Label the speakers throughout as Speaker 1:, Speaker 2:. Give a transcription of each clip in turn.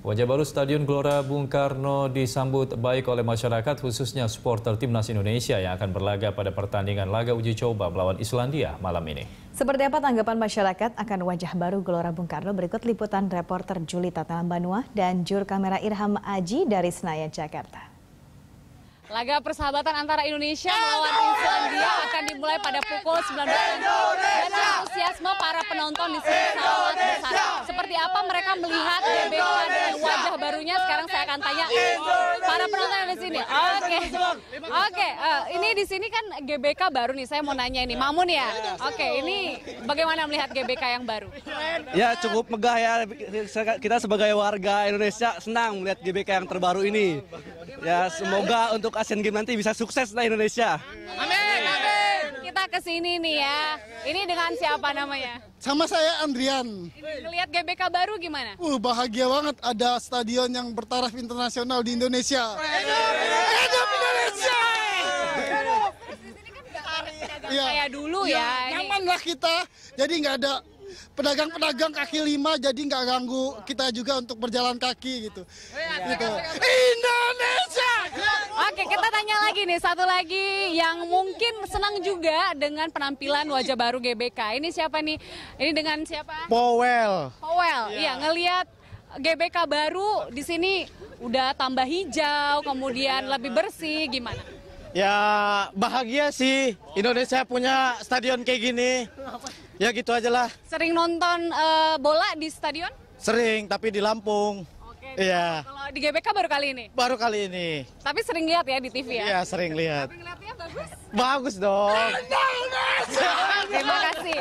Speaker 1: Wajah baru Stadion Gelora Bung Karno disambut baik oleh masyarakat khususnya supporter timnas Indonesia yang akan berlaga pada pertandingan laga uji coba melawan Islandia malam ini. Seperti apa tanggapan masyarakat akan wajah baru Gelora Bung Karno berikut liputan reporter Juli Banua dan jur kamera Irham Aji dari Senayan, Jakarta. Laga persahabatan antara Indonesia melawan Islandia dimulai pada pukul 19 dan antusiasme para penonton di sini sangat besar. Seperti apa mereka melihat GBK dan wajah barunya sekarang saya akan tanya para penonton yang di sini. Oke, oke. Eh, ini di sini kan GBK baru nih. Saya mau nanya ini, Mamun ya. Oke, okay, ini bagaimana melihat GBK yang baru? Ya cukup megah ya. Kita sebagai warga Indonesia senang melihat GBK yang terbaru ini. Ya semoga untuk Asian Games nanti bisa sukses lah Indonesia. Amin ke sini nih ya. Ini dengan siapa namanya? Sama saya Andrian. Lihat GBK baru gimana? Uh, bahagia banget ada stadion yang bertaraf internasional di Indonesia. Hidup Indonesia! Iya. Kayak dulu ya. ya nyaman lah kita. Jadi nggak ada pedagang-pedagang kaki lima jadi nggak ganggu kita juga untuk berjalan kaki gitu. Iya, gitu. Iya, iya. Indonesia! Oke, kita tanya lagi nih, satu lagi yang mungkin senang juga dengan penampilan wajah baru GBK. Ini siapa nih? Ini dengan siapa? Powell. Powell, iya yeah. ngeliat GBK baru di sini udah tambah hijau, kemudian iya, lebih bersih, gimana? Ya bahagia sih, Indonesia punya stadion kayak gini. Ya gitu aja lah. Sering nonton uh, bola di stadion? Sering, tapi di Lampung. Iya. iya. di GBK baru kali ini? Baru kali ini. Tapi sering lihat ya di TV ya? Iya, sering lihat. Tapi ngeliatnya bagus? Bagus dong. Terima kasih.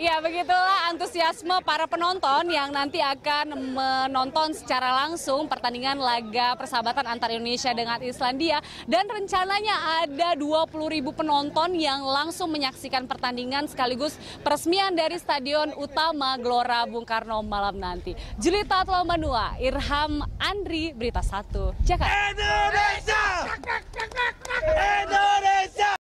Speaker 1: Ya begitulah antusiasme para penonton yang nanti akan menonton secara langsung pertandingan laga persahabatan antara Indonesia dengan Islandia dan rencananya ada 20 ribu penonton yang langsung menyaksikan pertandingan sekaligus peresmian dari Stadion Utama Gelora Bung Karno malam nanti. Julita Tlomanua, Irham Andri, Berita 1, Jakarta.